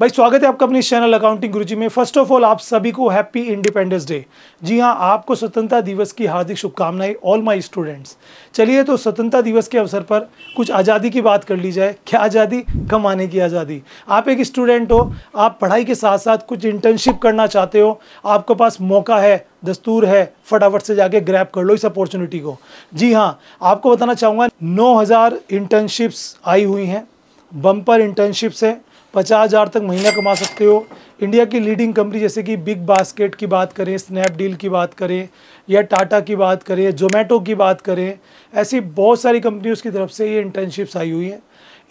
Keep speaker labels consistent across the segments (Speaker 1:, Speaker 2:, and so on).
Speaker 1: भाई स्वागत है आपका अपने चैनल अकाउंटिंग गुरुजी में फर्स्ट ऑफ ऑल आप सभी को हैप्पी इंडिपेंडेंस डे जी हाँ आपको स्वतंत्रता दिवस की हार्दिक शुभकामनाएं ऑल माय स्टूडेंट्स चलिए तो स्वतंत्रता दिवस के अवसर पर कुछ आज़ादी की बात कर ली जाए क्या आज़ादी कमाने की आज़ादी आप एक स्टूडेंट हो आप पढ़ाई के साथ साथ कुछ इंटर्नशिप करना चाहते हो आपके पास मौका है दस्तूर है फटाफट से जाके ग्रैप कर लो इस अपॉर्चुनिटी को जी हाँ आपको बताना चाहूँगा नौ इंटर्नशिप्स आई हुई हैं बम्पर इंटर्नशिप्स हैं पचास हज़ार तक महीना कमा सकते हो इंडिया की लीडिंग कंपनी जैसे कि बिग बास्केट की बात करें स्नैपडील की बात करें या टाटा की बात करें जोमेटो की बात करें ऐसी बहुत सारी कंपनी उसकी तरफ से ये इंटर्नशिप्स आई हुई हैं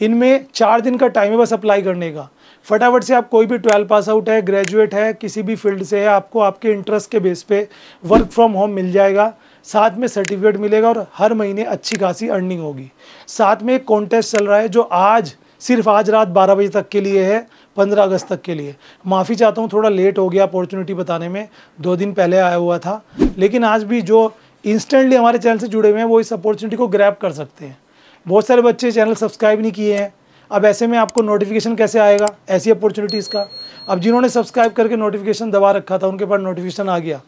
Speaker 1: इनमें चार दिन का टाइम है बस अप्लाई करने का फटाफट से आप कोई भी ट्वेल्व पास आउट है ग्रेजुएट है किसी भी फील्ड से है आपको आपके इंटरेस्ट के बेस पे वर्क फ्रॉम होम मिल जाएगा साथ में सर्टिफिकेट मिलेगा और हर महीने अच्छी खासी अर्निंग होगी साथ में एक कॉन्टेस्ट चल रहा है जो आज सिर्फ आज रात 12 बजे तक के लिए है 15 अगस्त तक के लिए माफ़ी चाहता हूँ थोड़ा लेट हो गया अपॉर्चुनिटी बताने में दो दिन पहले आया हुआ था लेकिन आज भी जो इंस्टेंटली हमारे चैनल से जुड़े हुए हैं वो इस अपॉर्चुनिटी को ग्रैप कर सकते हैं बहुत सारे बच्चे चैनल सब्सक्राइब नहीं किए हैं अब ऐसे में आपको नोटिफिकेशन कैसे आएगा ऐसी अपॉर्चुनिटीज़ का अब जिन्होंने सब्सक्राइब करके नोटिफिकेशन दबा रखा था उनके पास नोटिफिकेशन आ गया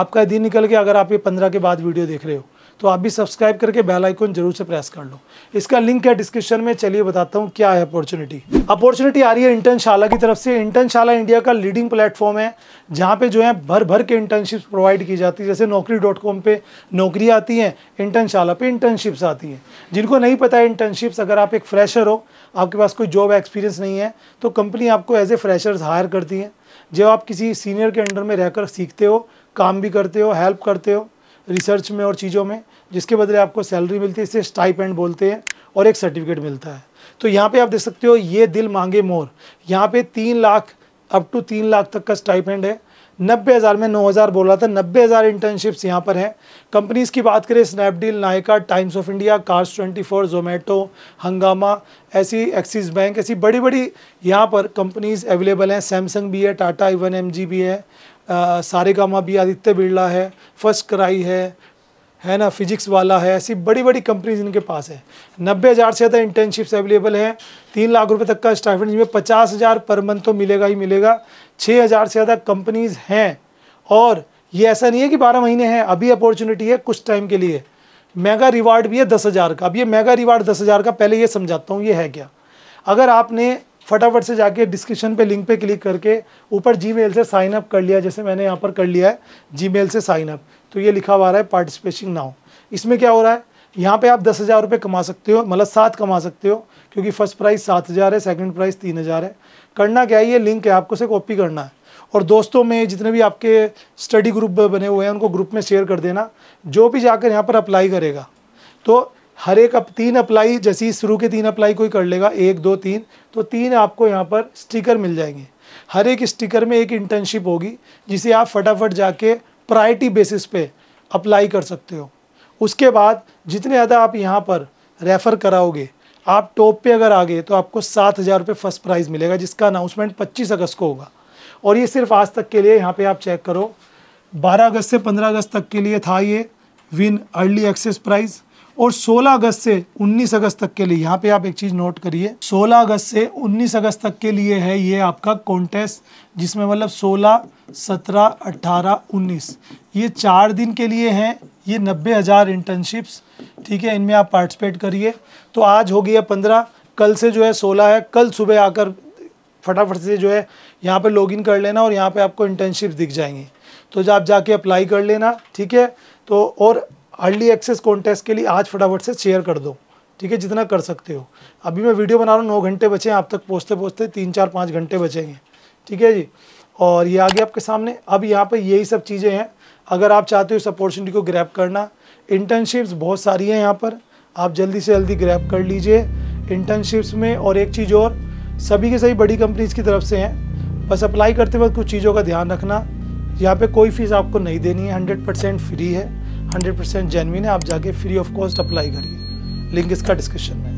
Speaker 1: आपका दिन निकल के अगर आप ये पंद्रह के बाद वीडियो देख रहे हो तो आप भी सब्सक्राइब करके बेल आइकन जरूर से प्रेस कर लो इसका लिंक है डिस्क्रिप्शन में चलिए बताता हूँ क्या है अपॉर्चुनिटी अपॉर्चुनिटी आ रही है इंटर्नशाला की तरफ से इंटर्नशाला इंडिया का लीडिंग प्लेटफॉर्म है जहाँ पे जो है भर भर के इंटर्नशिप्स प्रोवाइड की जाती है जैसे नौकरी डॉट कॉम पर नौकरी आती हैं इंटर्नशाला पे इंटर्नशिप्स आती हैं जिनको नहीं पता है इंटर्नशिप्स अगर आप एक फ्रेशर हो आपके पास कोई जॉब एक्सपीरियंस नहीं है तो कंपनी आपको एज ए फ्रेशर्स हायर करती है जब आप किसी सीनियर के अंडर में रहकर सीखते हो काम भी करते हो हेल्प करते हो रिसर्च में और चीज़ों में जिसके बदले आपको सैलरी मिलती है इसे स्टाइप बोलते हैं और एक सर्टिफिकेट मिलता है तो यहाँ पे आप देख सकते हो ये दिल मांगे मोर यहाँ पे तीन लाख अप टू तीन लाख तक का स्टाइप है नब्बे हज़ार में नौ हज़ार बोल रहा था नब्बे हज़ार इंटर्नशिप्स यहाँ पर हैं कंपनीज़ की बात करें Snapdeal Nykaa Times of India cars twenty four Zomato Hungama ऐसी एक्सिस बैंक ऐसी बड़ी बड़ी यहाँ पर कंपनीज़ अवेलेबल हैं सैमसंग भी है टाटा इवन एम भी है सारे गामा भी आदित्य बिरला है फर्स्ट कराई है है ना फिजिक्स वाला है ऐसी बड़ी बड़ी कंपनीज इनके पास है नब्बे हज़ार से ज़्यादा इंटर्नशिप्स अवेलेबल हैं तीन लाख रुपए तक का स्टाइफेंड जिसमें पचास हज़ार पर मंथ तो मिलेगा ही मिलेगा छः हज़ार से ज़्यादा कंपनीज़ हैं और ये ऐसा नहीं है कि बारह महीने हैं अभी अपॉर्चुनिटी है कुछ टाइम के लिए मेगा रिवार्ड भी है दस हज़ार का अब ये मेगा रिवार्ड दस हज़ार का पहले ये समझाता हूँ ये है क्या अगर आपने फटाफट से जाके डिस्क्रिप्शन पे लिंक पे क्लिक करके ऊपर मेल से साइन अप कर लिया जैसे मैंने यहाँ पर कर लिया है मेल से साइन अप तो ये लिखा हुआ रहा है पार्टिसिपेशन नाउ इसमें क्या हो रहा है यहाँ पे आप दस हज़ार रुपये कमा सकते हो मतलब सात कमा सकते हो क्योंकि फर्स्ट प्राइस सात हज़ार है सेकंड प्राइस तीन हज़ार है करना क्या है ये लिंक है आपको से कॉपी करना है और दोस्तों में जितने भी आपके स्टडी ग्रुप बने हुए हैं उनको ग्रुप में शेयर कर देना जो भी जाकर यहाँ पर अप्लाई करेगा तो हर एक अप तीन अप्लाई जैसे ही शुरू के तीन अप्लाई कोई कर लेगा एक दो तीन तो तीन आपको यहाँ पर स्टिकर मिल जाएंगे हर एक स्टिकर में एक इंटर्नशिप होगी जिसे आप फटाफट जाके प्रायरिटी बेसिस पे अप्लाई कर सकते हो उसके बाद जितने ज़्यादा आप यहाँ पर रेफ़र कराओगे आप टॉप पे अगर आ गए तो आपको सात हज़ार रुपये फ़र्स्ट प्राइज़ मिलेगा जिसका अनाउंसमेंट पच्चीस अगस्त को होगा और ये सिर्फ आज तक के लिए यहाँ पर आप चेक करो बारह अगस्त से पंद्रह अगस्त तक के लिए था ये विन अर्ली एक्सेस प्राइज़ और 16 अगस्त से 19 अगस्त तक के लिए यहाँ पे आप एक चीज़ नोट करिए 16 अगस्त से 19 अगस्त तक के लिए है ये आपका कॉन्टेस्ट जिसमें मतलब 16, 17, 18, 19 ये चार दिन के लिए हैं ये नब्बे हज़ार इंटर्नशिप्स ठीक है इनमें आप पार्टिसिपेट करिए तो आज हो गया पंद्रह कल से जो है सोलह है कल सुबह आकर फटाफट से जो है यहाँ पे लॉग कर लेना और यहाँ पे आपको इंटर्नशिप दिख जाएंगी तो जब आप जाके अप्लाई कर लेना ठीक है तो और अर्ली एक्सेस कॉन्टेस्ट के लिए आज फटाफट से शेयर कर दो ठीक है जितना कर सकते हो अभी मैं वीडियो बना रहा हूँ नौ घंटे बचे हैं आप तक पहुँचते पहुँचते तीन चार पाँच घंटे बचेंगे ठीक है जी और ये आ गया आपके सामने अब यहाँ पर यही सब चीज़ें हैं अगर आप चाहते हो इस अपॉर्चुनिटी को ग्रैप करना इंटर्नशिप्स बहुत सारी हैं यहाँ पर आप जल्दी से जल्दी ग्रैप कर लीजिए इंटर्नशिप्स में और एक चीज़ और सभी के सभी बड़ी कंपनीज़ की तरफ से हैं बस अप्लाई करते वक्त कुछ चीज़ों का ध्यान रखना यहाँ पे कोई फीस आपको नहीं देनी है हंड्रेड परसेंट फ्री है 100% जेनविन है आप जाके फ्री ऑफ कॉस्ट अप्लाई करिए लिंक इसका डिस्क्रिप्शन में